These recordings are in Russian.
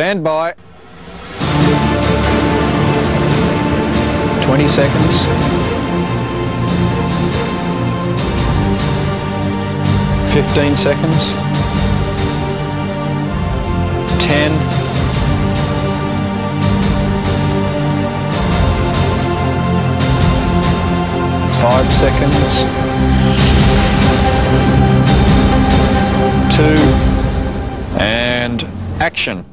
Stand by. 20 seconds. 15 seconds. 10. Five seconds. Two. And action.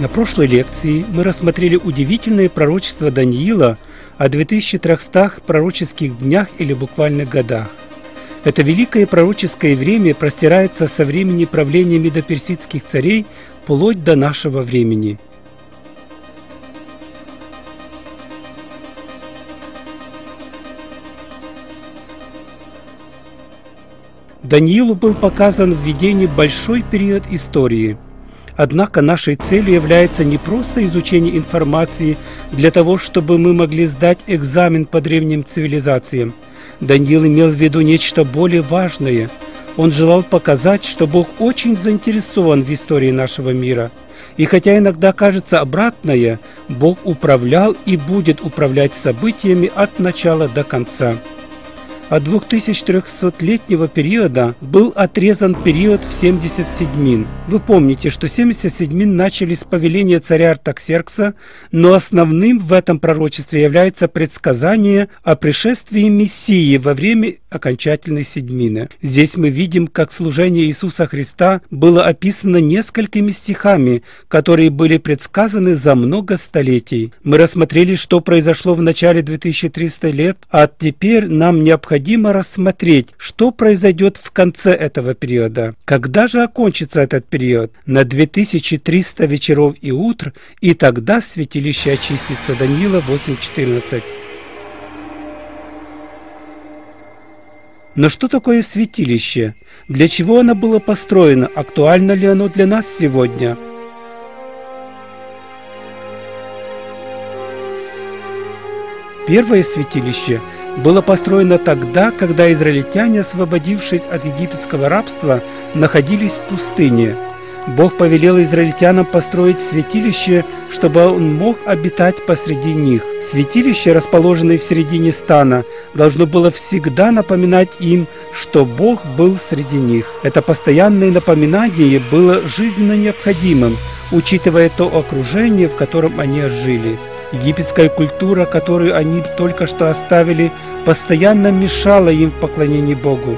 На прошлой лекции мы рассмотрели удивительные пророчества Даниила о 2300 пророческих днях или буквальных годах. Это великое пророческое время простирается со времени правления медоперсидских царей вплоть до нашего времени – Даниилу был показан в видении большой период истории – Однако нашей целью является не просто изучение информации для того, чтобы мы могли сдать экзамен по древним цивилизациям. Даниил имел в виду нечто более важное. Он желал показать, что Бог очень заинтересован в истории нашего мира. И хотя иногда кажется обратное, Бог управлял и будет управлять событиями от начала до конца. От 2300-летнего периода был отрезан период в 70 седьмин. Вы помните, что 70 седьмин начали с повеления царя Артаксеркса, но основным в этом пророчестве является предсказание о пришествии Мессии во время окончательной седьмины. Здесь мы видим, как служение Иисуса Христа было описано несколькими стихами, которые были предсказаны за много столетий. Мы рассмотрели, что произошло в начале 2300 лет, а теперь нам необходимо рассмотреть, что произойдет в конце этого периода. Когда же окончится этот период? На 2300 вечеров и утр, и тогда святилище очистится. Даниила 8.14. Но что такое святилище? Для чего оно было построено? Актуально ли оно для нас сегодня? Первое святилище было построено тогда, когда израильтяне, освободившись от египетского рабства, находились в пустыне – Бог повелел израильтянам построить святилище, чтобы он мог обитать посреди них. Святилище, расположенное в середине стана, должно было всегда напоминать им, что Бог был среди них. Это постоянное напоминание было жизненно необходимым, учитывая то окружение, в котором они жили. Египетская культура, которую они только что оставили, постоянно мешала им в поклонении Богу,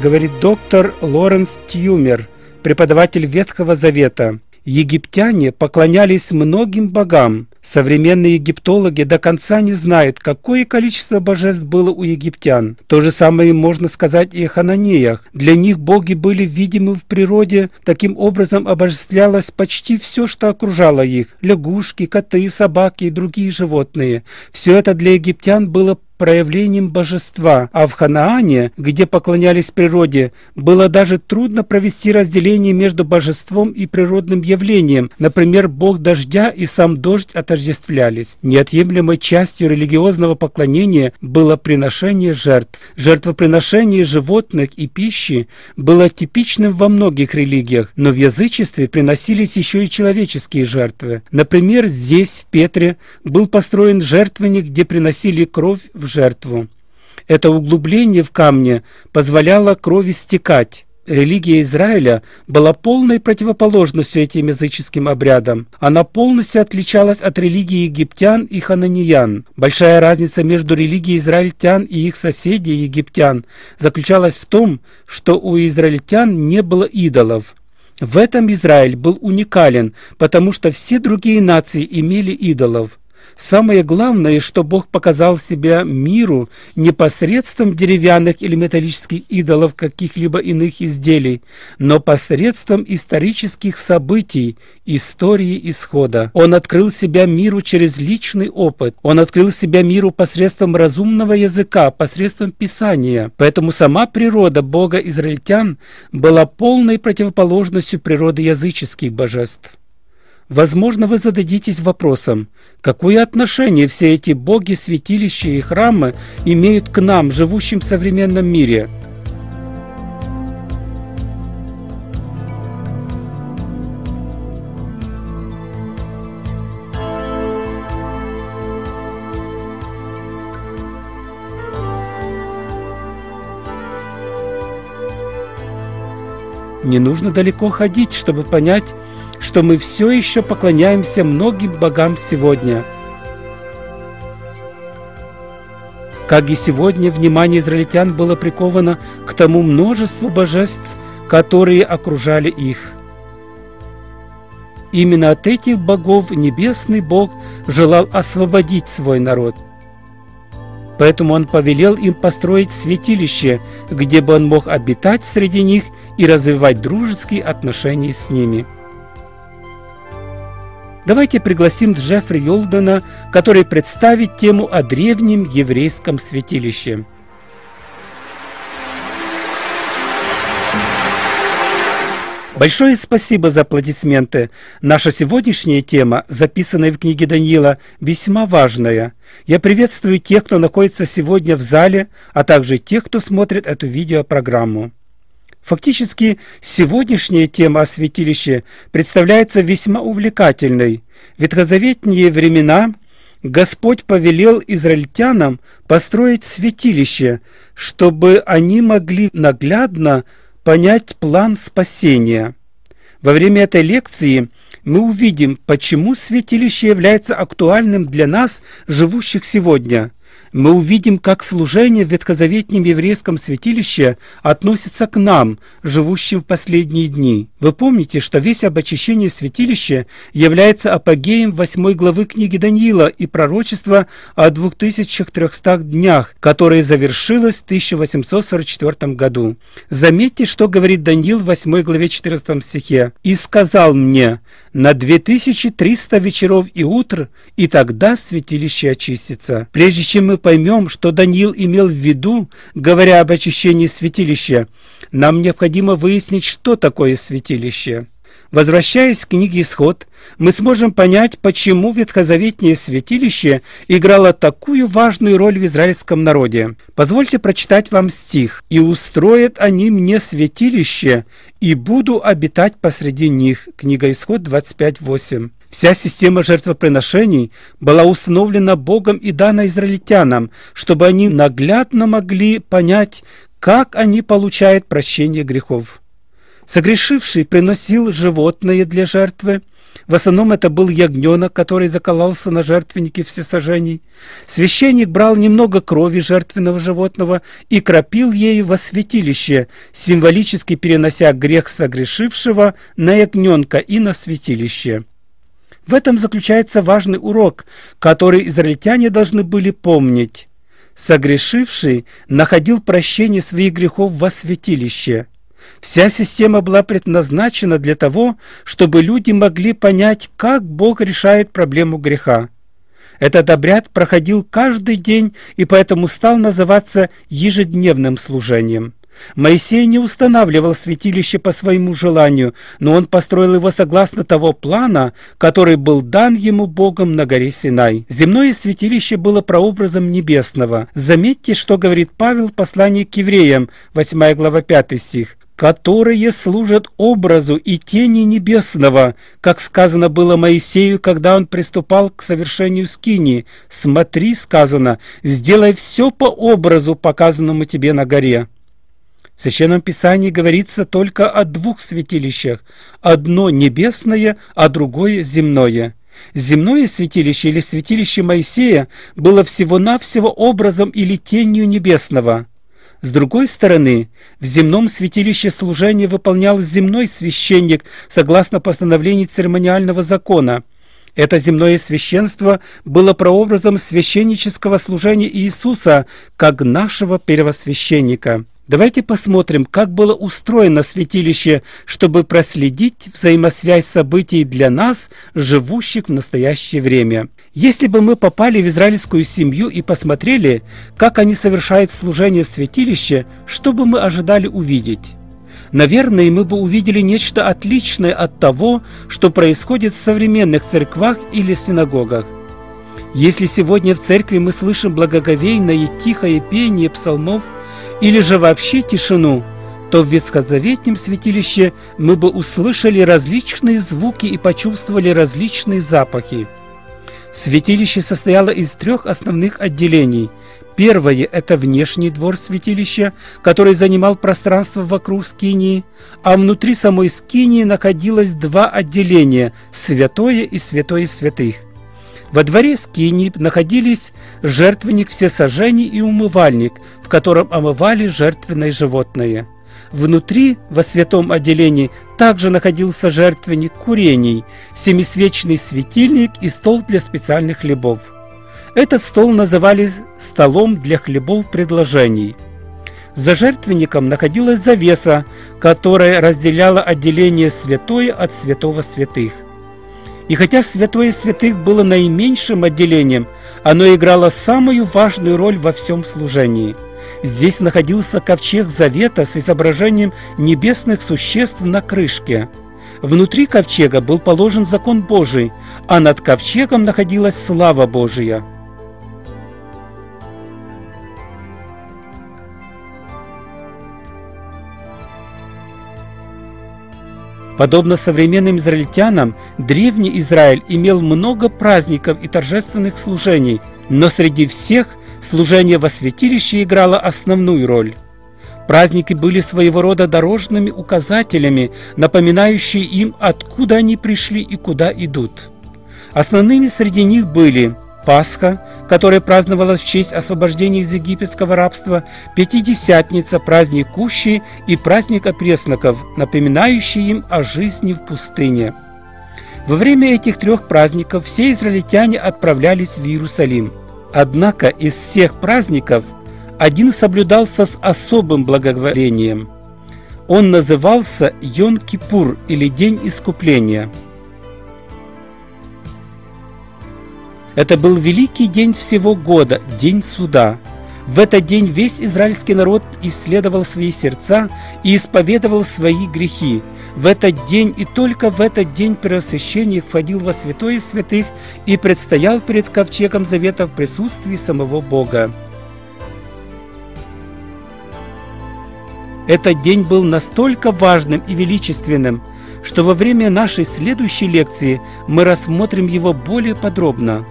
говорит доктор Лоренс Тьюмер – преподаватель Ветхого Завета. Египтяне поклонялись многим богам. Современные египтологи до конца не знают, какое количество божеств было у египтян. То же самое можно сказать и о хананеях. Для них боги были видимы в природе, таким образом обожествлялось почти все, что окружало их – лягушки, коты, собаки и другие животные. Все это для египтян было проявлением божества, а в Ханаане, где поклонялись природе, было даже трудно провести разделение между божеством и природным явлением. Например, бог дождя и сам дождь отождествлялись. Неотъемлемой частью религиозного поклонения было приношение жертв. Жертвоприношение животных и пищи было типичным во многих религиях, но в язычестве приносились еще и человеческие жертвы. Например, здесь, в Петре, был построен жертвенник, где приносили кровь в жертву. Это углубление в камне позволяло крови стекать. Религия Израиля была полной противоположностью этим языческим обрядам. Она полностью отличалась от религии египтян и хананиян. Большая разница между религией израильтян и их соседей египтян заключалась в том, что у израильтян не было идолов. В этом Израиль был уникален, потому что все другие нации имели идолов. Самое главное, что Бог показал себя миру не посредством деревянных или металлических идолов каких-либо иных изделий, но посредством исторических событий, истории исхода. Он открыл себя миру через личный опыт. Он открыл себя миру посредством разумного языка, посредством Писания. Поэтому сама природа Бога израильтян была полной противоположностью природы языческих божеств. Возможно, вы зададитесь вопросом, какое отношение все эти боги, святилища и храмы имеют к нам, живущим в современном мире? Не нужно далеко ходить, чтобы понять, что мы все еще поклоняемся многим богам сегодня. Как и сегодня, внимание израильтян было приковано к тому множеству божеств, которые окружали их. Именно от этих богов небесный Бог желал освободить свой народ. Поэтому он повелел им построить святилище, где бы он мог обитать среди них и развивать дружеские отношения с ними давайте пригласим Джеффри Йолдена, который представит тему о древнем еврейском святилище. Большое спасибо за аплодисменты. Наша сегодняшняя тема, записанная в книге Даниила, весьма важная. Я приветствую тех, кто находится сегодня в зале, а также тех, кто смотрит эту видеопрограмму. Фактически, сегодняшняя тема о святилище представляется весьма увлекательной. В ветхозаветние времена Господь повелел израильтянам построить святилище, чтобы они могли наглядно понять план спасения. Во время этой лекции мы увидим, почему святилище является актуальным для нас, живущих сегодня – мы увидим, как служение в ветхозаветнем еврейском святилище относится к нам, живущим в последние дни. Вы помните, что весь об очищении святилища является апогеем 8 главы книги Даниила и пророчества о 2300 днях, которое завершилось в 1844 году. Заметьте, что говорит Даниил в 8 главе 14 стихе. «И сказал мне, на 2300 вечеров и утр, и тогда святилище очистится». Прежде чем мы поймем, что Даниил имел в виду, говоря об очищении святилища, нам необходимо выяснить, что такое святилище. Возвращаясь к книге «Исход», мы сможем понять, почему ветхозаветнее святилище играло такую важную роль в израильском народе. Позвольте прочитать вам стих. «И устроят они мне святилище, и буду обитать посреди них». Книга «Исход» 25.8. Вся система жертвоприношений была установлена Богом и дана израильтянам, чтобы они наглядно могли понять, как они получают прощение грехов. Согрешивший приносил животное для жертвы. В основном это был ягненок, который заколался на жертвеннике всесожжений. Священник брал немного крови жертвенного животного и кропил ею во святилище, символически перенося грех согрешившего на ягненка и на святилище. В этом заключается важный урок, который израильтяне должны были помнить. Согрешивший находил прощение своих грехов во святилище. Вся система была предназначена для того, чтобы люди могли понять, как Бог решает проблему греха. Этот обряд проходил каждый день и поэтому стал называться ежедневным служением. Моисей не устанавливал святилище по своему желанию, но он построил его согласно того плана, который был дан ему Богом на горе Синай. Земное святилище было прообразом небесного. Заметьте, что говорит Павел в послании к евреям, 8 глава 5 стих которые служат образу и тени небесного, как сказано было Моисею, когда он приступал к совершению скини. «Смотри», сказано, «сделай все по образу, показанному тебе на горе». В Священном Писании говорится только о двух святилищах, одно небесное, а другое земное. Земное святилище или святилище Моисея было всего-навсего образом или тенью небесного. С другой стороны, в земном святилище служение выполнял земной священник согласно постановлению церемониального закона. Это земное священство было прообразом священнического служения Иисуса как нашего первосвященника. Давайте посмотрим, как было устроено святилище, чтобы проследить взаимосвязь событий для нас, живущих в настоящее время. Если бы мы попали в израильскую семью и посмотрели, как они совершают служение в святилище, что бы мы ожидали увидеть? Наверное, мы бы увидели нечто отличное от того, что происходит в современных церквах или синагогах. Если сегодня в церкви мы слышим благоговейное тихое пение псалмов – или же вообще тишину, то в Ветхозаветном святилище мы бы услышали различные звуки и почувствовали различные запахи. Святилище состояло из трех основных отделений. Первое – это внешний двор святилища, который занимал пространство вокруг скинии, а внутри самой скинии находилось два отделения – святое и святое святых. Во дворе скини находились жертвенник всесожжений и умывальник, в котором омывали жертвенное животное. Внутри, во святом отделении, также находился жертвенник курений, семисвечный светильник и стол для специальных хлебов. Этот стол называли «столом для хлебов предложений». За жертвенником находилась завеса, которая разделяла отделение святое от святого святых. И хотя святое святых было наименьшим отделением, оно играло самую важную роль во всем служении. Здесь находился ковчег завета с изображением небесных существ на крышке. Внутри ковчега был положен закон Божий, а над ковчегом находилась слава Божия. Подобно современным израильтянам, древний Израиль имел много праздников и торжественных служений, но среди всех служение во святилище играло основную роль. Праздники были своего рода дорожными указателями, напоминающие им, откуда они пришли и куда идут. Основными среди них были – Пасха, которая праздновалась в честь освобождения из египетского рабства, Пятидесятница, праздник Кущи и праздник опресноков, напоминающий им о жизни в пустыне. Во время этих трех праздников все израильтяне отправлялись в Иерусалим. Однако из всех праздников один соблюдался с особым благоговением. Он назывался Йон-Кипур или День Искупления – Это был великий день всего года, день суда. В этот день весь израильский народ исследовал свои сердца и исповедовал свои грехи. В этот день и только в этот день первосвященник входил во святое святых и предстоял перед ковчегом завета в присутствии самого Бога. Этот день был настолько важным и величественным, что во время нашей следующей лекции мы рассмотрим его более подробно.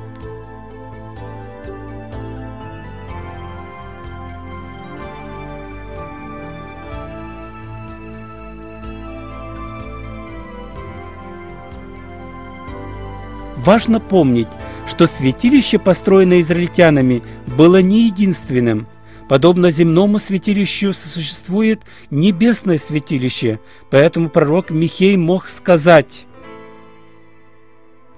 Важно помнить, что святилище, построенное израильтянами, было не единственным. Подобно земному святилищу существует небесное святилище, поэтому пророк Михей мог сказать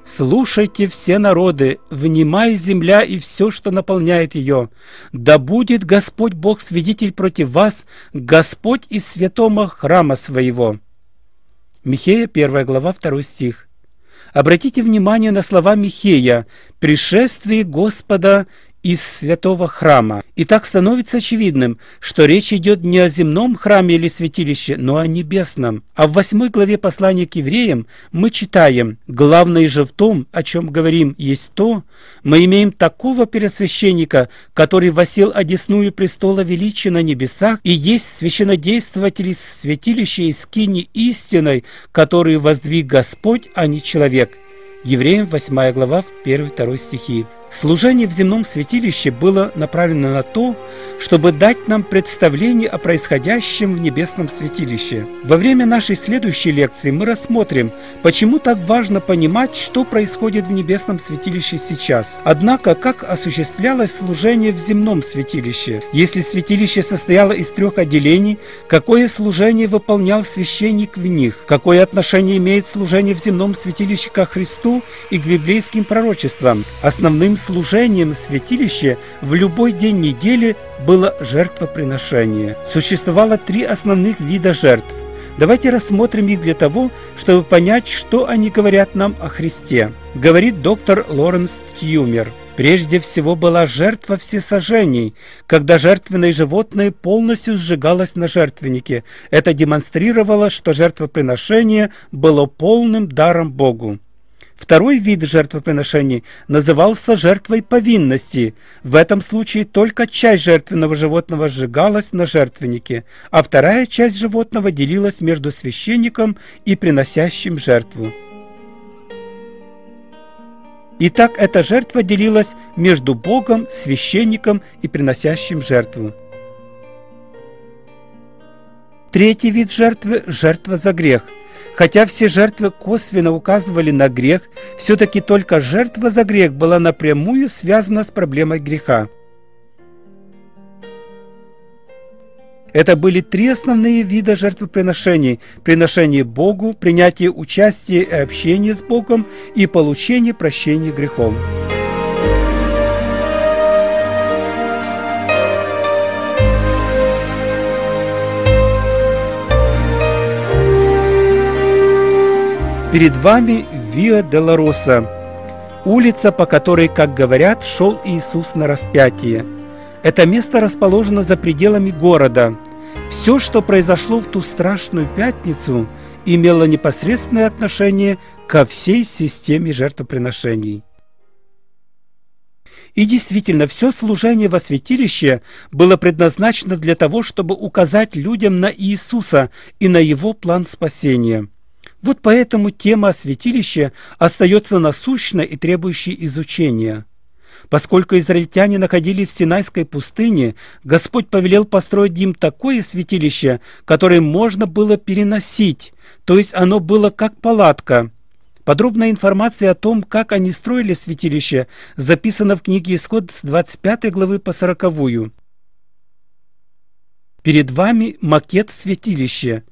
«Слушайте все народы, внимай земля и все, что наполняет ее. Да будет Господь Бог свидетель против вас, Господь из святого храма своего». Михея, 1 глава, 2 стих. Обратите внимание на слова Михея «Пришествие Господа из святого храма. И так становится очевидным, что речь идет не о земном храме или святилище, но о небесном. А в 8 главе послания к евреям мы читаем «Главное же в том, о чем говорим, есть то, мы имеем такого пересвященника, который восел одесную престола величия на небесах и есть священодействователь из святилища и скини истиной, который воздвиг Господь, а не человек». Евреям 8 глава 1-2 стихи. Служение в земном святилище было направлено на то, чтобы дать нам представление о происходящем в небесном святилище. Во время нашей следующей лекции мы рассмотрим, почему так важно понимать, что происходит в небесном святилище сейчас. Однако, как осуществлялось служение в земном святилище? Если святилище состояло из трех отделений, какое служение выполнял священник в них? Какое отношение имеет служение в земном святилище ко Христу и к библейским пророчествам? Основным служением святилища в любой день недели было жертвоприношение. Существовало три основных вида жертв. Давайте рассмотрим их для того, чтобы понять, что они говорят нам о Христе, говорит доктор Лоренс Тьюмер. Прежде всего была жертва всесожжений, когда жертвенное животное полностью сжигалось на жертвеннике. Это демонстрировало, что жертвоприношение было полным даром Богу. Второй вид жертвоприношений назывался жертвой повинности. В этом случае только часть жертвенного животного сжигалась на жертвеннике, а вторая часть животного делилась между священником и приносящим жертву. Итак, эта жертва делилась между Богом, священником и приносящим жертву. Третий вид жертвы – жертва за грех – Хотя все жертвы косвенно указывали на грех, все-таки только жертва за грех была напрямую связана с проблемой греха. Это были три основные вида жертвоприношений – приношение Богу, принятие участия и общение с Богом и получение прощения грехом. Перед вами Виа Долороса, улица, по которой, как говорят, шел Иисус на распятие. Это место расположено за пределами города. Все, что произошло в ту страшную пятницу, имело непосредственное отношение ко всей системе жертвоприношений. И действительно, все служение во святилище было предназначено для того, чтобы указать людям на Иисуса и на Его план спасения – вот поэтому тема святилища остается насущной и требующей изучения. Поскольку израильтяне находились в Синайской пустыне, Господь повелел построить им такое святилище, которое можно было переносить, то есть оно было как палатка. Подробная информация о том, как они строили святилище, записана в книге Исход с 25 главы по 40. Перед вами макет святилища.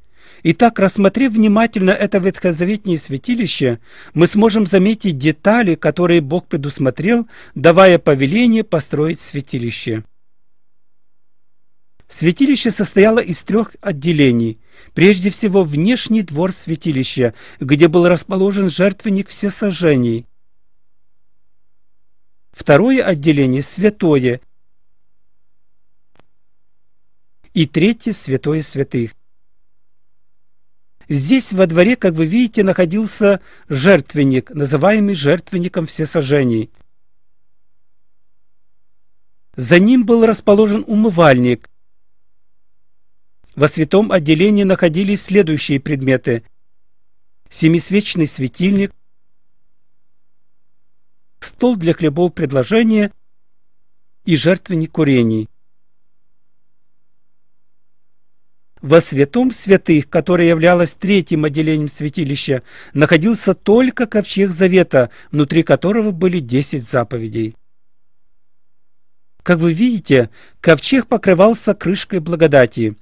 Итак, рассмотрев внимательно это ветхозаветнее святилище, мы сможем заметить детали, которые Бог предусмотрел, давая повеление построить святилище. Святилище состояло из трех отделений. Прежде всего, внешний двор святилища, где был расположен жертвенник всесожжений. Второе отделение – святое. И третье – святое святых. Здесь во дворе, как вы видите, находился жертвенник, называемый жертвенником всесожжений. За ним был расположен умывальник. Во святом отделении находились следующие предметы. Семисвечный светильник, стол для хлебов предложения и жертвенник курений. Во святом святых, которое являлось третьим отделением святилища, находился только ковчег завета, внутри которого были десять заповедей. Как вы видите, ковчег покрывался крышкой благодати,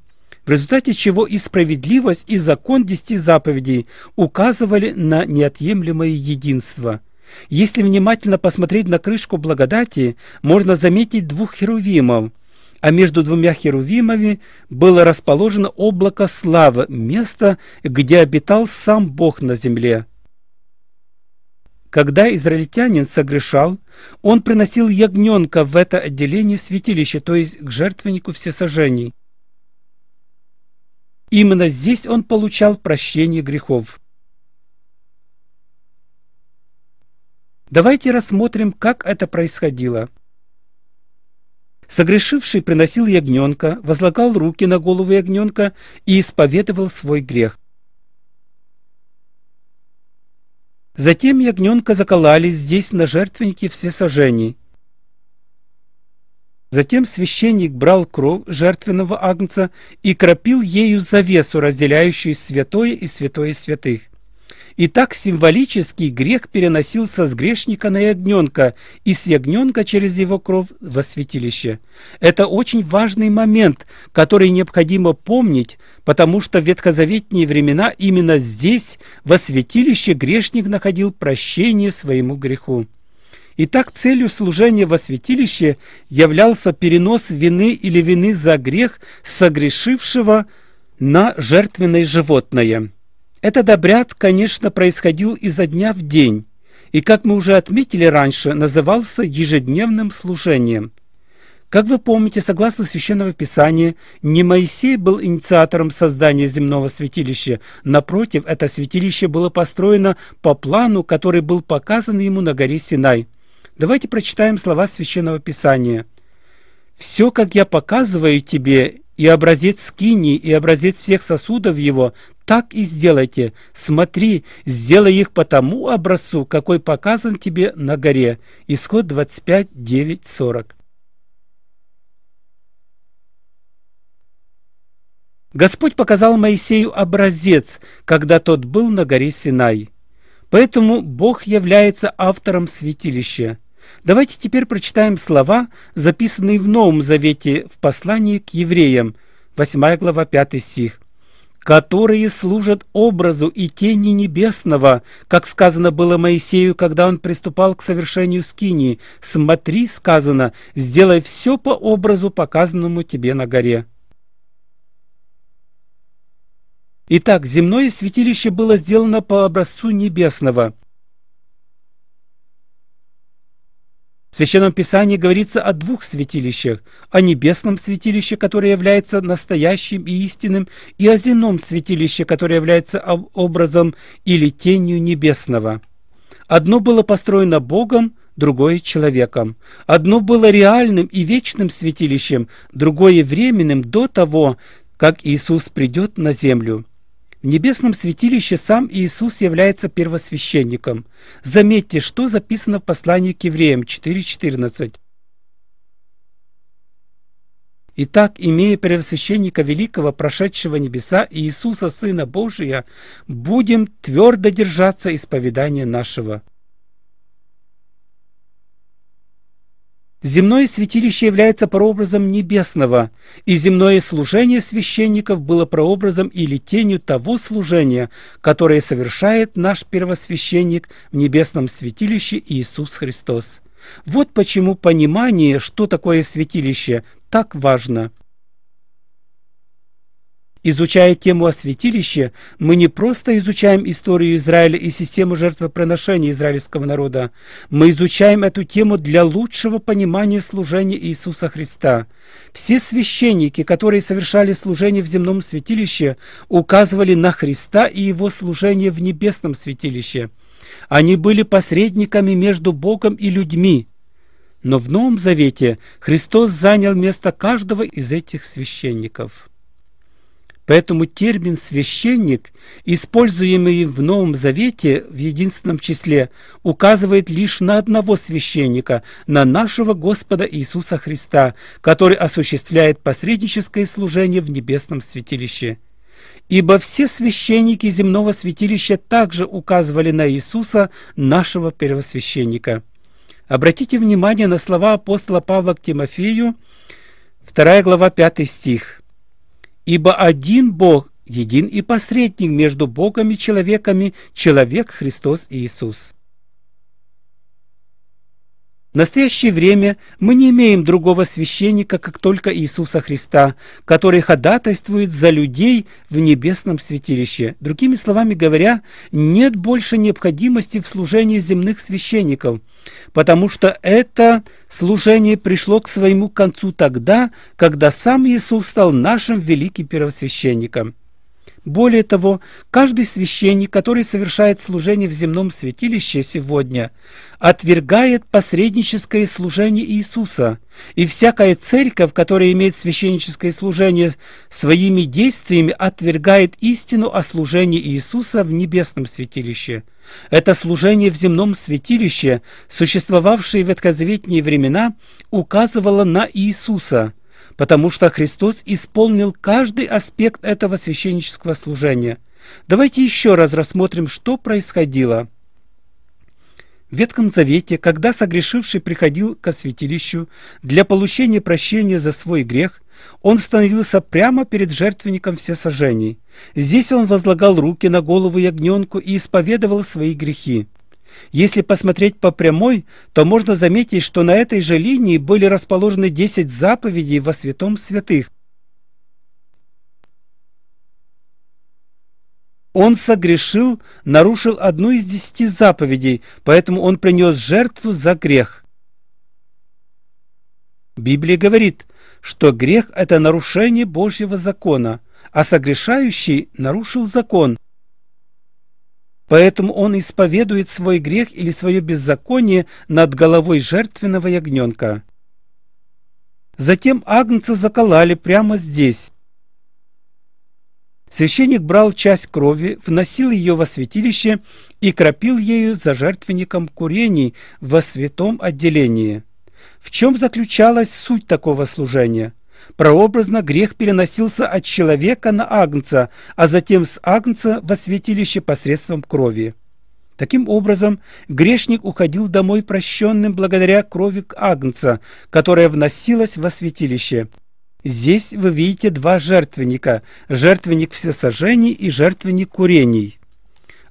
в результате чего и справедливость, и закон десяти заповедей указывали на неотъемлемое единство. Если внимательно посмотреть на крышку благодати, можно заметить двух херувимов – а между двумя херувимами было расположено облако славы, место, где обитал сам Бог на земле. Когда израильтянин согрешал, он приносил ягненка в это отделение святилища, то есть к жертвеннику всесожжений. Именно здесь он получал прощение грехов. Давайте рассмотрим, как это происходило. Согрешивший приносил ягненка, возлагал руки на голову ягненка и исповедовал свой грех. Затем ягненка заколали здесь на жертвеннике все сожжений. Затем священник брал кровь жертвенного агнца и кропил ею завесу, разделяющую святое и святое святых. И так символический грех переносился с грешника на ягненка и с ягненка через его кровь во святилище. Это очень важный момент, который необходимо помнить, потому что в ветхозаветние времена именно здесь, во святилище, грешник находил прощение своему греху. Итак, целью служения во святилище являлся перенос вины или вины за грех согрешившего на жертвенное животное. Этот обряд, конечно, происходил изо дня в день и, как мы уже отметили раньше, назывался ежедневным служением. Как вы помните, согласно Священного Писания, не Моисей был инициатором создания земного святилища. Напротив, это святилище было построено по плану, который был показан ему на горе Синай. Давайте прочитаем слова Священного Писания. «Все, как я показываю тебе, и образец скинии, и образец всех сосудов его, так и сделайте. Смотри, сделай их по тому образцу, какой показан тебе на горе. Исход 25, 9, 40. Господь показал Моисею образец, когда тот был на горе Синай. Поэтому Бог является автором святилища. Давайте теперь прочитаем слова, записанные в Новом Завете в послании к евреям, 8 глава 5 стих которые служат образу и тени небесного, как сказано было Моисею, когда он приступал к совершению скинии. «Смотри», — сказано, — «сделай все по образу, показанному тебе на горе». Итак, земное святилище было сделано по образцу небесного. В Священном Писании говорится о двух святилищах, о небесном святилище, которое является настоящим и истинным, и о земном святилище, которое является образом или тенью небесного. Одно было построено Богом, другое – человеком. Одно было реальным и вечным святилищем, другое – временным до того, как Иисус придет на землю. В небесном святилище сам Иисус является первосвященником. Заметьте, что записано в послании к евреям 4.14. Итак, имея первосвященника великого, прошедшего небеса, Иисуса, Сына Божия, будем твердо держаться исповедания нашего. Земное святилище является прообразом небесного, и земное служение священников было прообразом или тенью того служения, которое совершает наш первосвященник в небесном святилище Иисус Христос. Вот почему понимание, что такое святилище, так важно. Изучая тему о святилище, мы не просто изучаем историю Израиля и систему жертвоприношения израильского народа, мы изучаем эту тему для лучшего понимания служения Иисуса Христа. Все священники, которые совершали служение в земном святилище, указывали на Христа и его служение в небесном святилище. Они были посредниками между Богом и людьми. Но в Новом Завете Христос занял место каждого из этих священников. Поэтому термин «священник», используемый в Новом Завете в единственном числе, указывает лишь на одного священника, на нашего Господа Иисуса Христа, который осуществляет посредническое служение в небесном святилище. Ибо все священники земного святилища также указывали на Иисуса, нашего первосвященника. Обратите внимание на слова апостола Павла к Тимофею, 2 глава 5 стих. Ибо один Бог, един и посредник между Богом и человеками, человек Христос Иисус. В настоящее время мы не имеем другого священника, как только Иисуса Христа, который ходатайствует за людей в небесном святилище. Другими словами говоря, нет больше необходимости в служении земных священников, потому что это служение пришло к своему концу тогда, когда сам Иисус стал нашим великим первосвященником. Более того, каждый священник, который совершает служение в земном святилище сегодня, отвергает посредническое служение Иисуса, и всякая церковь, которая имеет священническое служение своими действиями, отвергает истину о служении Иисуса в небесном святилище. Это служение в земном святилище, существовавшее в ветхозаветние времена, указывало на Иисуса – потому что Христос исполнил каждый аспект этого священнического служения. Давайте еще раз рассмотрим, что происходило. В Ветхом Завете, когда согрешивший приходил к святилищу для получения прощения за свой грех, он становился прямо перед жертвенником всесожжений. Здесь он возлагал руки на голову ягненку и исповедовал свои грехи. Если посмотреть по прямой, то можно заметить, что на этой же линии были расположены 10 заповедей во святом святых. Он согрешил, нарушил одну из десяти заповедей, поэтому он принес жертву за грех. Библия говорит, что грех – это нарушение Божьего закона, а согрешающий нарушил закон – Поэтому он исповедует свой грех или свое беззаконие над головой жертвенного ягненка. Затем агнца заколали прямо здесь. Священник брал часть крови, вносил ее во святилище и кропил ею за жертвенником курений во святом отделении. В чем заключалась суть такого служения? Прообразно грех переносился от человека на агнца, а затем с агнца во святилище посредством крови. Таким образом, грешник уходил домой прощенным благодаря крови к агнца, которая вносилась во святилище. Здесь вы видите два жертвенника – жертвенник всесожжений и жертвенник курений.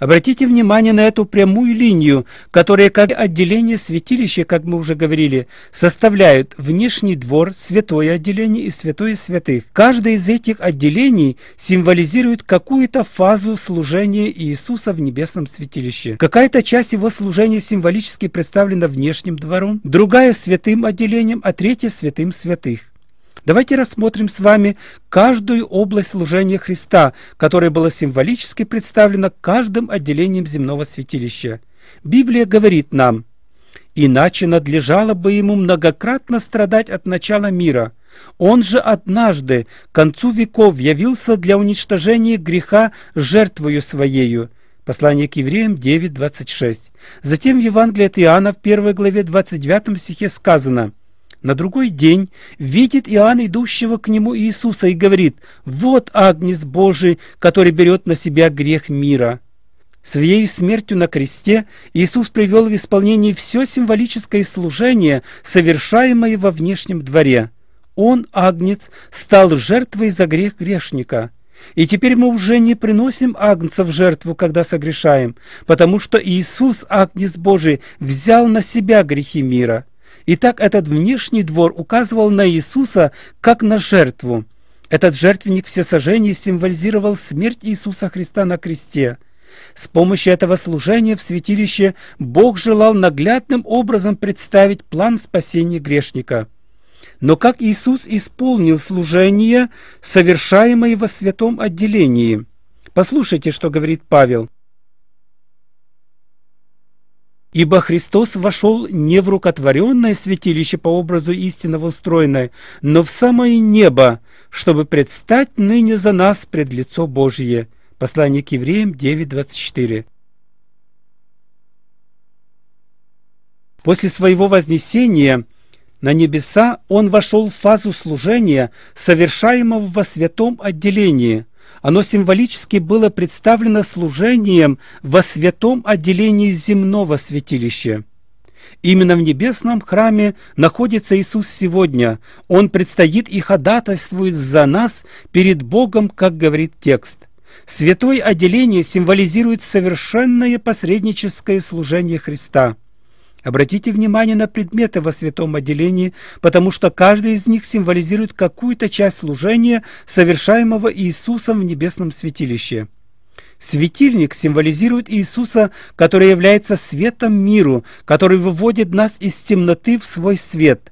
Обратите внимание на эту прямую линию, которая как отделение святилища, как мы уже говорили, составляют внешний двор, святое отделение и святое святых. Каждое из этих отделений символизирует какую-то фазу служения Иисуса в небесном святилище. Какая-то часть его служения символически представлена внешним двором, другая – святым отделением, а третья – святым святых. Давайте рассмотрим с вами каждую область служения Христа, которая была символически представлена каждым отделением земного святилища. Библия говорит нам, «Иначе надлежало бы ему многократно страдать от начала мира. Он же однажды, к концу веков, явился для уничтожения греха жертвою своею». Послание к евреям 9.26. Затем в Евангелии от Иоанна в 1 главе 29 стихе сказано – на другой день видит Иоанн, идущего к нему Иисуса, и говорит, «Вот Агнец Божий, который берет на себя грех мира». Своей смертью на кресте Иисус привел в исполнение все символическое служение, совершаемое во внешнем дворе. Он, Агнец, стал жертвой за грех грешника. И теперь мы уже не приносим Агнца в жертву, когда согрешаем, потому что Иисус, Агнец Божий, взял на себя грехи мира. Итак, этот внешний двор указывал на Иисуса как на жертву. Этот жертвенник всесожжения символизировал смерть Иисуса Христа на кресте. С помощью этого служения в святилище Бог желал наглядным образом представить план спасения грешника. Но как Иисус исполнил служение, совершаемое во святом отделении? Послушайте, что говорит Павел. Ибо Христос вошел не в рукотворенное святилище по образу истинного устроенное, но в самое небо, чтобы предстать ныне за нас пред лицо Божье. Послание к евреям 9.24. После своего вознесения на небеса он вошел в фазу служения, совершаемого во святом отделении – оно символически было представлено служением во святом отделении земного святилища. Именно в небесном храме находится Иисус сегодня. Он предстоит и ходатайствует за нас перед Богом, как говорит текст. Святое отделение символизирует совершенное посредническое служение Христа – Обратите внимание на предметы во святом отделении, потому что каждый из них символизирует какую-то часть служения, совершаемого Иисусом в небесном святилище. Светильник символизирует Иисуса, который является светом миру, который выводит нас из темноты в свой свет.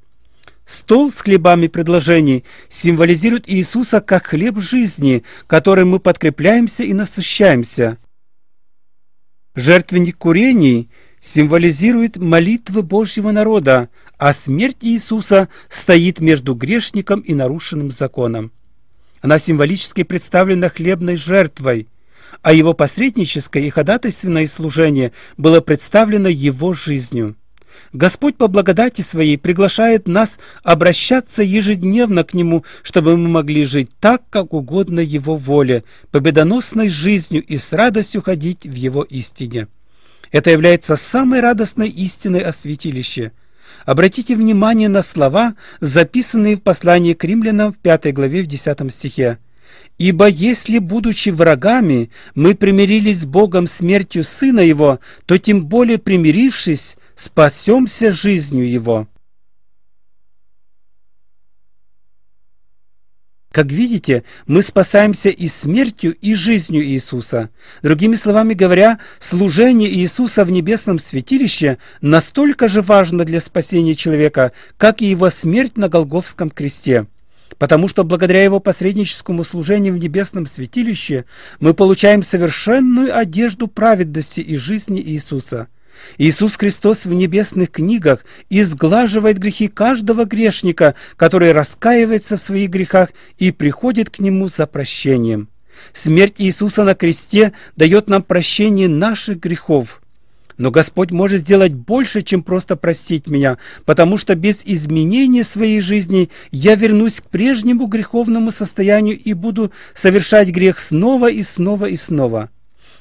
Стол с хлебами предложений символизирует Иисуса как хлеб жизни, которым мы подкрепляемся и насыщаемся. Жертвенник курений – символизирует молитвы Божьего народа, а смерть Иисуса стоит между грешником и нарушенным законом. Она символически представлена хлебной жертвой, а его посредническое и ходатайственное служение было представлено его жизнью. Господь по благодати своей приглашает нас обращаться ежедневно к Нему, чтобы мы могли жить так, как угодно Его воле, победоносной жизнью и с радостью ходить в Его истине. Это является самой радостной истиной о святилище. Обратите внимание на слова, записанные в послании к римлянам в 5 главе в 10 стихе. «Ибо если, будучи врагами, мы примирились с Богом смертью Сына Его, то тем более примирившись, спасемся жизнью Его». Как видите, мы спасаемся и смертью, и жизнью Иисуса. Другими словами говоря, служение Иисуса в небесном святилище настолько же важно для спасения человека, как и его смерть на Голговском кресте. Потому что благодаря его посредническому служению в небесном святилище мы получаем совершенную одежду праведности и жизни Иисуса – Иисус Христос в небесных книгах изглаживает грехи каждого грешника, который раскаивается в своих грехах и приходит к Нему за прощением. Смерть Иисуса на кресте дает нам прощение наших грехов. Но Господь может сделать больше, чем просто простить меня, потому что без изменения своей жизни я вернусь к прежнему греховному состоянию и буду совершать грех снова и снова и снова.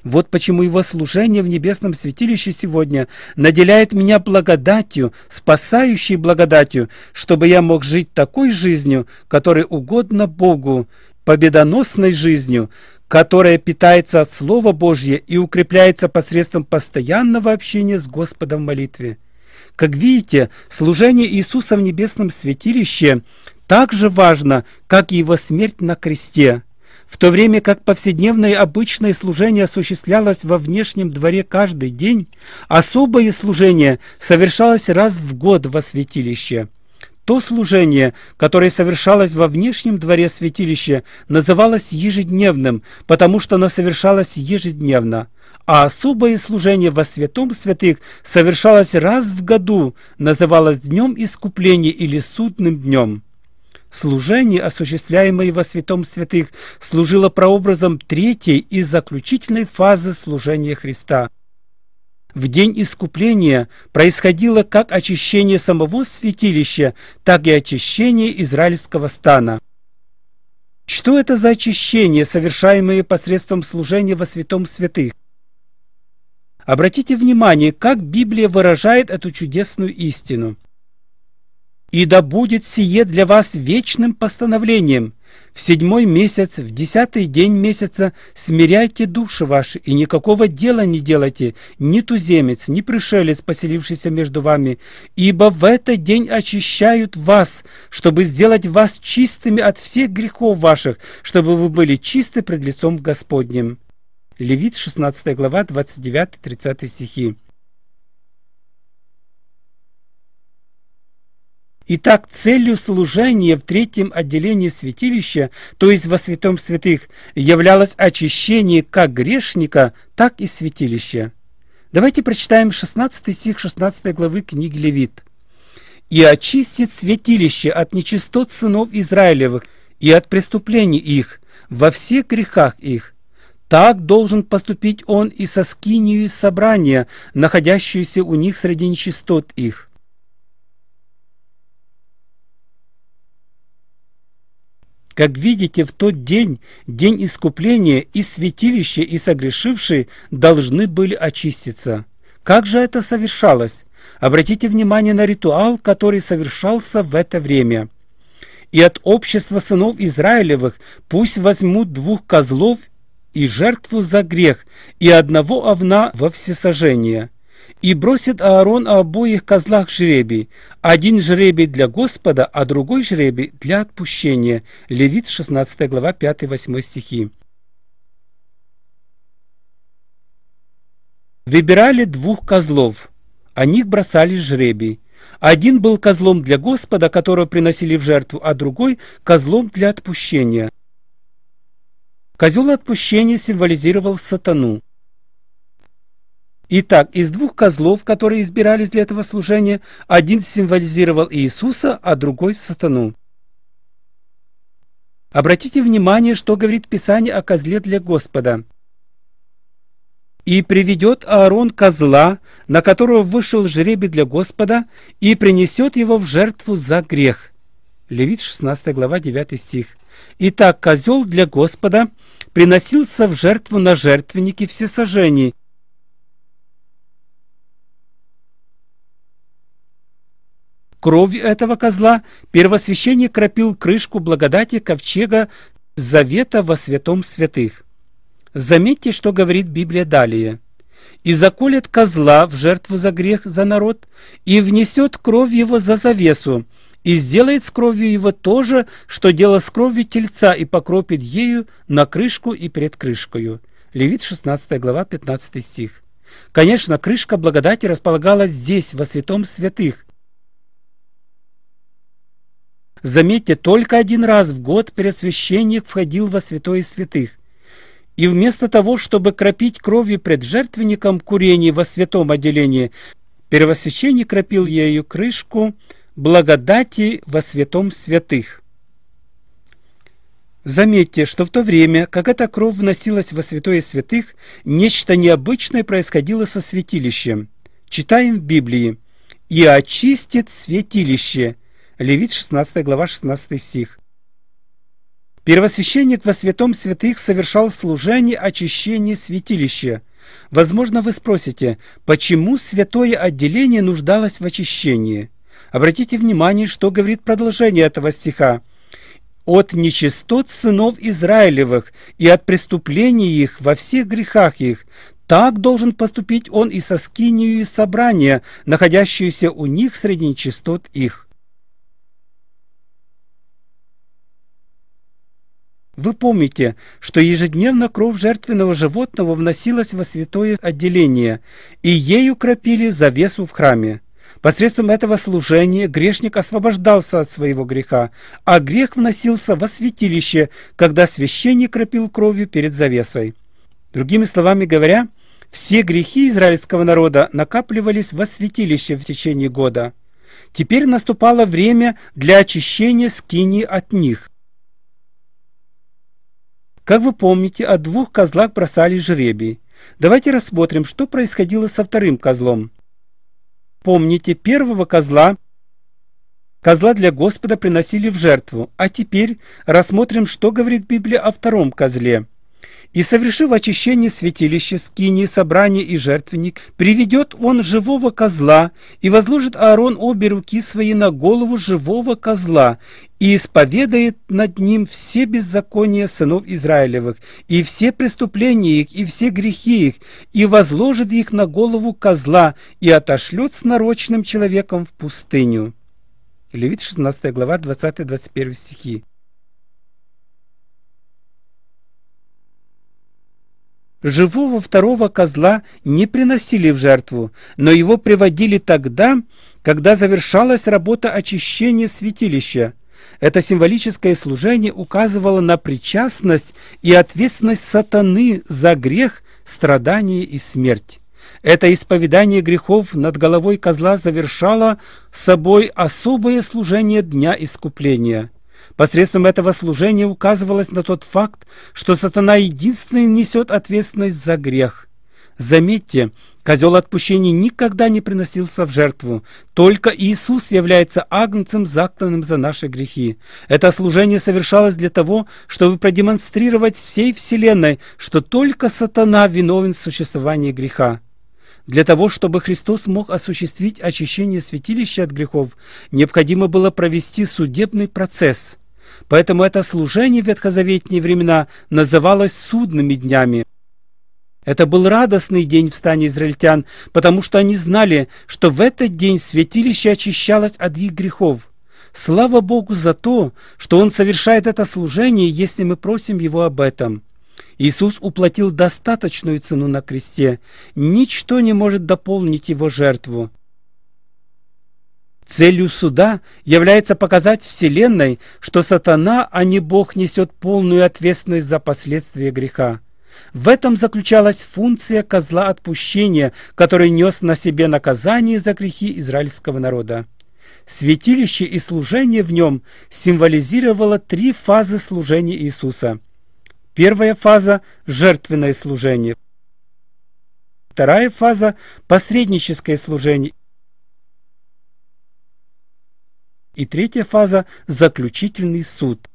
Вот почему его служение в небесном святилище сегодня наделяет меня благодатью, спасающей благодатью, чтобы я мог жить такой жизнью, которой угодно Богу, победоносной жизнью, которая питается от Слова Божье и укрепляется посредством постоянного общения с Господом в молитве. Как видите, служение Иисуса в небесном святилище так же важно, как и его смерть на кресте – в то время как повседневное обычное служение осуществлялось во внешнем дворе каждый день, особое служение совершалось раз в год во святилище. То служение, которое совершалось во внешнем дворе святилища, называлось ежедневным, потому что оно совершалось ежедневно, а особое служение во святом святых совершалось раз в году, называлось днем искупления или судным днем. Служение, осуществляемое во святом святых, служило прообразом третьей и заключительной фазы служения Христа. В день искупления происходило как очищение самого святилища, так и очищение израильского стана. Что это за очищение, совершаемое посредством служения во святом святых? Обратите внимание, как Библия выражает эту чудесную истину. И да будет сие для вас вечным постановлением. В седьмой месяц, в десятый день месяца смиряйте души ваши, и никакого дела не делайте, ни туземец, ни пришелец, поселившийся между вами, ибо в этот день очищают вас, чтобы сделать вас чистыми от всех грехов ваших, чтобы вы были чисты пред лицом Господним». Левит, 16 глава, 29-30 стихи. Итак, целью служения в третьем отделении святилища, то есть во святом святых, являлось очищение как грешника, так и святилища. Давайте прочитаем 16 стих 16 главы книги Левит. «И очистит святилище от нечистот сынов Израилевых и от преступлений их, во всех грехах их. Так должен поступить он и со скинию собрания, находящуюся у них среди нечистот их». Как видите, в тот день, день искупления, и святилище, и согрешившие должны были очиститься. Как же это совершалось? Обратите внимание на ритуал, который совершался в это время. «И от общества сынов Израилевых пусть возьмут двух козлов и жертву за грех, и одного овна во всесожжение». И бросит Аарон обоих козлах жребий, один жребий для Господа, а другой жребий для отпущения. Левит 16 глава 5-8 стихи. Выбирали двух козлов, о них бросали жребий. Один был козлом для Господа, которого приносили в жертву, а другой – козлом для отпущения. Козел отпущения символизировал сатану. Итак, из двух козлов, которые избирались для этого служения, один символизировал Иисуса, а другой – сатану. Обратите внимание, что говорит Писание о козле для Господа. «И приведет Аарон козла, на которого вышел жребий для Господа, и принесет его в жертву за грех». Левит 16 глава 9 стих. Итак, козел для Господа приносился в жертву на жертвеннике всесожжений, Кровью этого козла первосвященник кропил крышку благодати ковчега завета во святом святых. Заметьте, что говорит Библия далее. «И заколет козла в жертву за грех за народ, и внесет кровь его за завесу, и сделает с кровью его то же, что делал с кровью тельца, и покропит ею на крышку и перед крышкою». Левит 16 глава 15 стих. Конечно, крышка благодати располагалась здесь, во святом святых, Заметьте, только один раз в год пресвященник входил во святое святых. И вместо того, чтобы кропить кровью пред жертвенником курений во святом отделении, первосвященник кропил ею крышку благодати во святом святых. Заметьте, что в то время, как эта кровь вносилась во святое святых, нечто необычное происходило со святилищем. Читаем в Библии. «И очистит святилище, Левит 16 глава 16 стих. Первосвященник во святом святых совершал служение очищения святилища. Возможно, вы спросите, почему святое отделение нуждалось в очищении? Обратите внимание, что говорит продолжение этого стиха. «От нечистот сынов Израилевых и от преступлений их во всех грехах их, так должен поступить он и со скинию и собрания, находящуюся у них среди нечистот их». Вы помните, что ежедневно кровь жертвенного животного вносилась во святое отделение, и ею кропили завесу в храме. Посредством этого служения грешник освобождался от своего греха, а грех вносился во святилище, когда священник кропил кровью перед завесой. Другими словами говоря, все грехи израильского народа накапливались во святилище в течение года. Теперь наступало время для очищения скини от них. Как вы помните, от двух козлах бросали жребий. Давайте рассмотрим, что происходило со вторым козлом. Помните, первого козла козла для Господа приносили в жертву, а теперь рассмотрим, что говорит Библия о втором козле. И совершив очищение святилища, скинии, собрание и жертвенник, приведет он живого козла, и возложит Аарон обе руки свои на голову живого козла, и исповедает над ним все беззакония сынов Израилевых, и все преступления их, и все грехи их, и возложит их на голову козла, и отошлет с нарочным человеком в пустыню». Левит 16 глава 20-21 стихи. Живого второго козла не приносили в жертву, но его приводили тогда, когда завершалась работа очищения святилища. Это символическое служение указывало на причастность и ответственность сатаны за грех, страдание и смерть. Это исповедание грехов над головой козла завершало собой особое служение Дня Искупления – Посредством этого служения указывалось на тот факт, что сатана единственный несет ответственность за грех. Заметьте, козел отпущения никогда не приносился в жертву. Только Иисус является агнцем, закланным за наши грехи. Это служение совершалось для того, чтобы продемонстрировать всей вселенной, что только сатана виновен в существовании греха. Для того, чтобы Христос мог осуществить очищение святилища от грехов, необходимо было провести судебный процесс. Поэтому это служение в ветхозаветние времена называлось «судными днями». Это был радостный день в встания израильтян, потому что они знали, что в этот день святилище очищалось от их грехов. Слава Богу за то, что Он совершает это служение, если мы просим Его об этом. Иисус уплатил достаточную цену на кресте. Ничто не может дополнить Его жертву. Целью суда является показать Вселенной, что сатана, а не Бог, несет полную ответственность за последствия греха. В этом заключалась функция козла отпущения, который нес на себе наказание за грехи израильского народа. Святилище и служение в нем символизировало три фазы служения Иисуса. Первая фаза – жертвенное служение. Вторая фаза – посредническое служение И третья фаза – заключительный суд.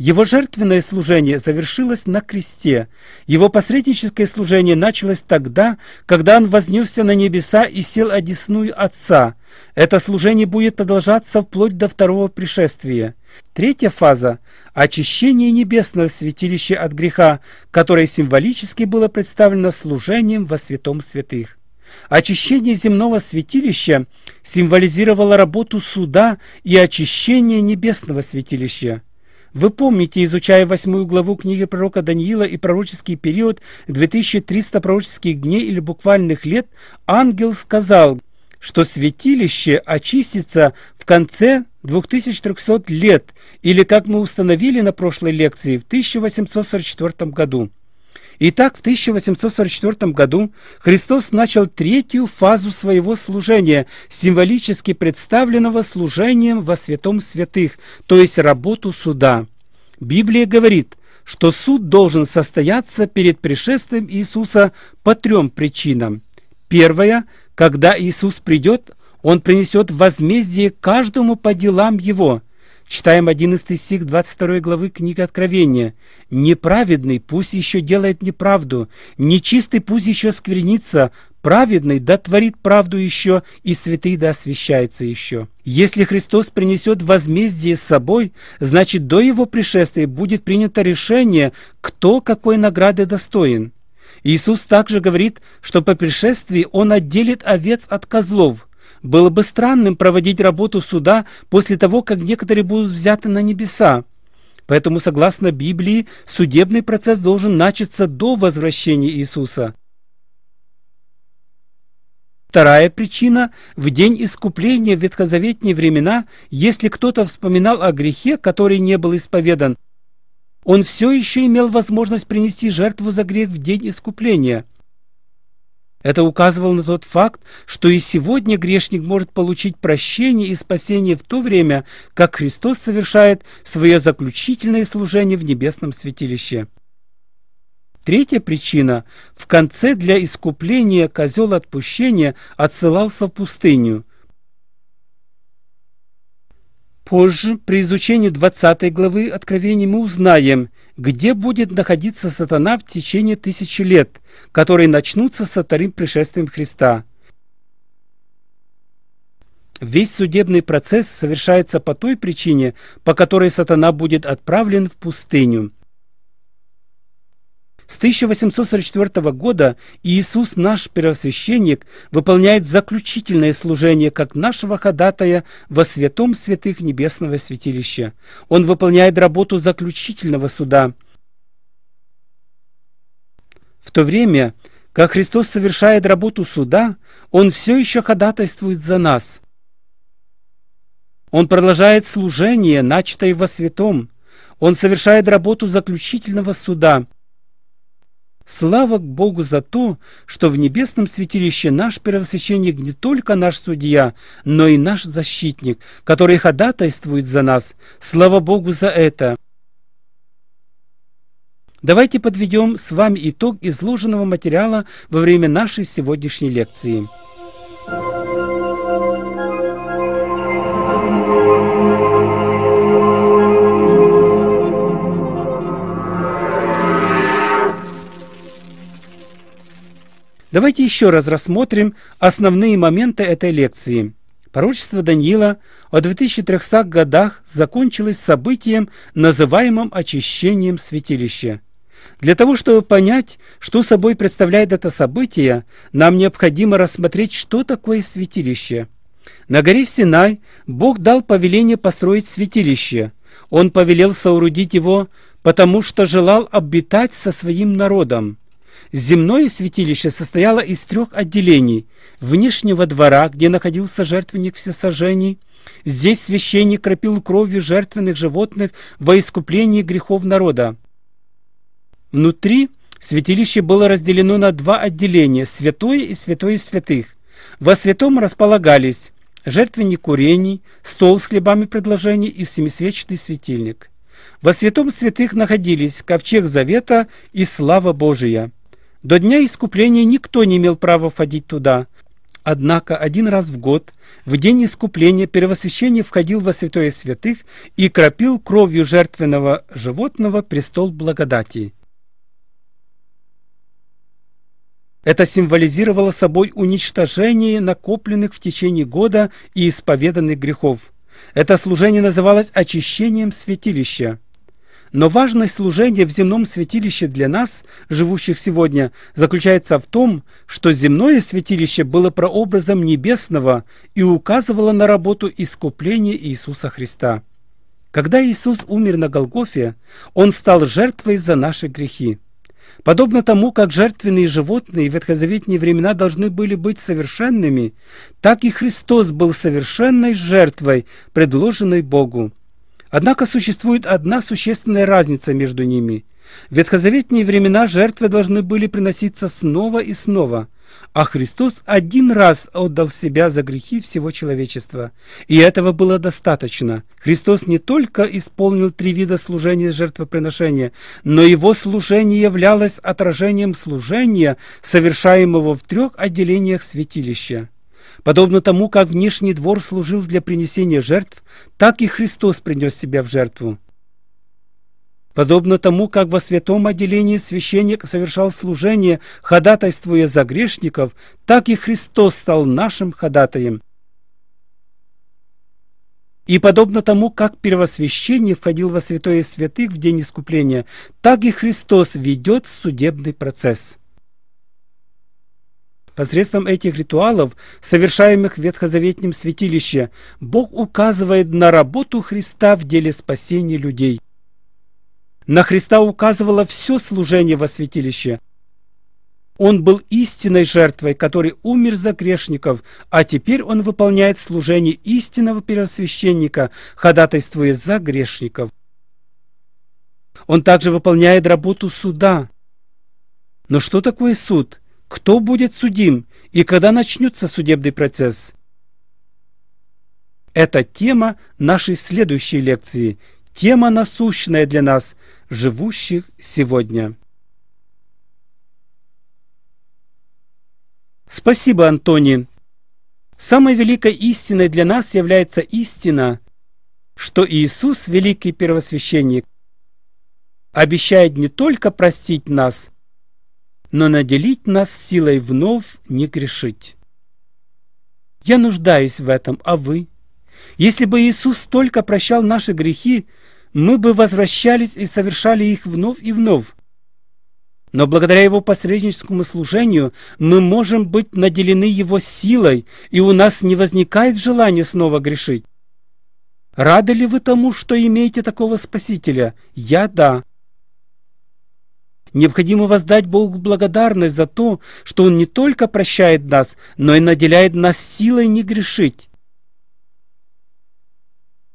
Его жертвенное служение завершилось на кресте. Его посредническое служение началось тогда, когда он вознесся на небеса и сел одесную Отца. Это служение будет продолжаться вплоть до второго пришествия. Третья фаза – очищение небесного святилища от греха, которое символически было представлено служением во святом святых. Очищение земного святилища символизировало работу суда и очищение небесного святилища. Вы помните, изучая восьмую главу книги пророка Даниила и пророческий период 2300 пророческих дней или буквальных лет, ангел сказал, что святилище очистится в конце 2300 лет, или, как мы установили на прошлой лекции, в 1844 году. Итак, в 1844 году Христос начал третью фазу своего служения, символически представленного служением во святом святых, то есть работу суда. Библия говорит, что суд должен состояться перед пришествием Иисуса по трем причинам. Первая – когда Иисус придет, Он принесет возмездие каждому по делам Его – Читаем 11 стих 22 главы книги Откровения. «Неправедный пусть еще делает неправду, нечистый пусть еще сквернится, праведный да творит правду еще, и святый да освящается еще». Если Христос принесет возмездие с собой, значит, до Его пришествия будет принято решение, кто какой награды достоин. Иисус также говорит, что по пришествии Он отделит овец от козлов – было бы странным проводить работу суда после того, как некоторые будут взяты на небеса. Поэтому, согласно Библии, судебный процесс должен начаться до возвращения Иисуса. Вторая причина – в день искупления в ветхозаветные времена, если кто-то вспоминал о грехе, который не был исповедан, он все еще имел возможность принести жертву за грех в день искупления – это указывало на тот факт, что и сегодня грешник может получить прощение и спасение в то время, как Христос совершает свое заключительное служение в небесном святилище. Третья причина – в конце для искупления козел отпущения отсылался в пустыню – Позже, при изучении 20 главы Откровения, мы узнаем, где будет находиться сатана в течение тысячи лет, которые начнутся со вторым пришествием Христа. Весь судебный процесс совершается по той причине, по которой сатана будет отправлен в пустыню – с 1844 года Иисус наш Первосвященник выполняет заключительное служение как нашего ходатая во святом святых небесного святилища. Он выполняет работу заключительного суда. В то время, как Христос совершает работу суда, Он все еще ходатайствует за нас. Он продолжает служение, начатое во святом. Он совершает работу заключительного суда – Слава Богу за то, что в небесном святилище наш первосвященник не только наш судья, но и наш защитник, который ходатайствует за нас. Слава Богу за это! Давайте подведем с вами итог изложенного материала во время нашей сегодняшней лекции. Давайте еще раз рассмотрим основные моменты этой лекции. Пророчество Даниила о 2300 годах закончилось событием, называемым очищением святилища. Для того, чтобы понять, что собой представляет это событие, нам необходимо рассмотреть, что такое святилище. На горе Синай Бог дал повеление построить святилище. Он повелел соорудить его, потому что желал обитать со своим народом. Земное святилище состояло из трех отделений – внешнего двора, где находился жертвенник всесожжений, здесь священник кропил кровью жертвенных животных во искупление грехов народа. Внутри святилище было разделено на два отделения – святое и святое святых. Во святом располагались жертвенник курений, стол с хлебами предложений и семисвечный светильник. Во святом святых находились ковчег завета и слава Божия. До дня искупления никто не имел права входить туда. Однако один раз в год, в день искупления, первосвященник входил во святое святых и кропил кровью жертвенного животного престол благодати. Это символизировало собой уничтожение накопленных в течение года и исповеданных грехов. Это служение называлось очищением святилища. Но важность служения в земном святилище для нас, живущих сегодня, заключается в том, что земное святилище было прообразом небесного и указывало на работу искупления Иисуса Христа. Когда Иисус умер на Голгофе, Он стал жертвой за наши грехи. Подобно тому, как жертвенные животные в ветхозаветные времена должны были быть совершенными, так и Христос был совершенной жертвой, предложенной Богу. Однако существует одна существенная разница между ними. В ветхозаветные времена жертвы должны были приноситься снова и снова, а Христос один раз отдал себя за грехи всего человечества, и этого было достаточно. Христос не только исполнил три вида служения жертвоприношения, но его служение являлось отражением служения, совершаемого в трех отделениях святилища. Подобно тому, как внешний двор служил для принесения жертв, так и Христос принес себя в жертву. Подобно тому, как во святом отделении священник совершал служение, ходатайствуя за грешников, так и Христос стал нашим ходатаем. И подобно тому, как первосвященник входил во святое святых в день искупления, так и Христос ведет судебный процесс. Посредством этих ритуалов, совершаемых в Ветхозаветнем святилище, Бог указывает на работу Христа в деле спасения людей. На Христа указывало все служение во святилище. Он был истинной жертвой, который умер за грешников, а теперь он выполняет служение истинного первосвященника, ходатайствуя за грешников. Он также выполняет работу суда. Но что такое суд? кто будет судим и когда начнется судебный процесс. Это тема нашей следующей лекции, тема насущная для нас, живущих сегодня. Спасибо, Антони. Самой великой истиной для нас является истина, что Иисус, великий первосвященник, обещает не только простить нас – но наделить нас силой вновь не грешить. Я нуждаюсь в этом, а вы? Если бы Иисус столько прощал наши грехи, мы бы возвращались и совершали их вновь и вновь. Но благодаря Его посредническому служению мы можем быть наделены Его силой, и у нас не возникает желания снова грешить. Рады ли вы тому, что имеете такого Спасителя? Я – да. Необходимо воздать Богу благодарность за то, что Он не только прощает нас, но и наделяет нас силой не грешить.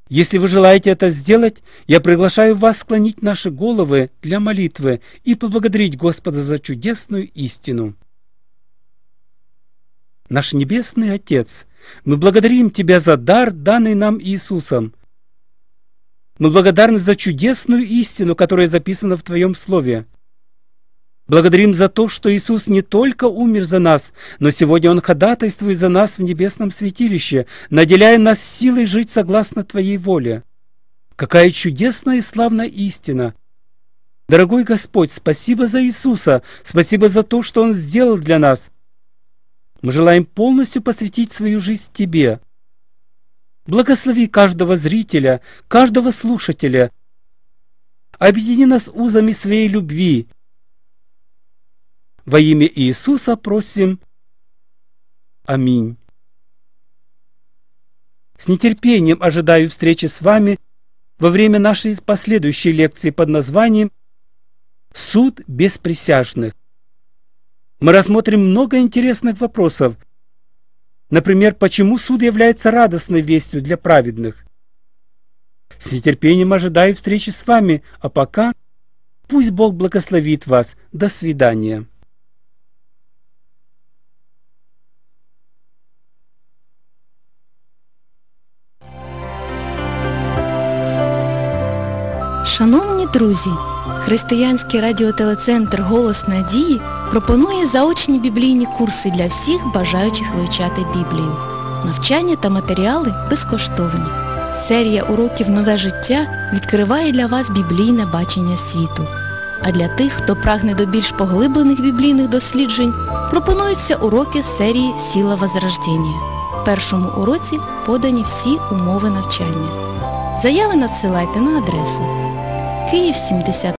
Если вы желаете это сделать, я приглашаю вас склонить наши головы для молитвы и поблагодарить Господа за чудесную истину. Наш Небесный Отец, мы благодарим Тебя за дар, данный нам Иисусом. Мы благодарны за чудесную истину, которая записана в Твоем Слове. Благодарим за то, что Иисус не только умер за нас, но сегодня Он ходатайствует за нас в небесном святилище, наделяя нас силой жить согласно Твоей воле. Какая чудесная и славная истина! Дорогой Господь, спасибо за Иисуса, спасибо за то, что Он сделал для нас. Мы желаем полностью посвятить свою жизнь Тебе. Благослови каждого зрителя, каждого слушателя. Объедини нас узами своей любви – во имя Иисуса просим. Аминь. С нетерпением ожидаю встречи с вами во время нашей последующей лекции под названием «Суд без присяжных». Мы рассмотрим много интересных вопросов. Например, почему суд является радостной вестью для праведных? С нетерпением ожидаю встречи с вами, а пока пусть Бог благословит вас. До свидания. Шановні друзі, Християнський радіотелецентр Голос Надії пропонує заочні біблійні курси для всіх бажаючих вивчати Біблію. Навчання та матеріали безкоштовні. Серія уроків Нове життя відкриває для вас біблійне бачення світу. А для тих, хто прагне до більш поглиблених біблійних досліджень, пропонуються уроки серії Сіла Возрождення. В першому уроці подані всі умови навчання. Заяви надсилайте на адресу. Київ 70.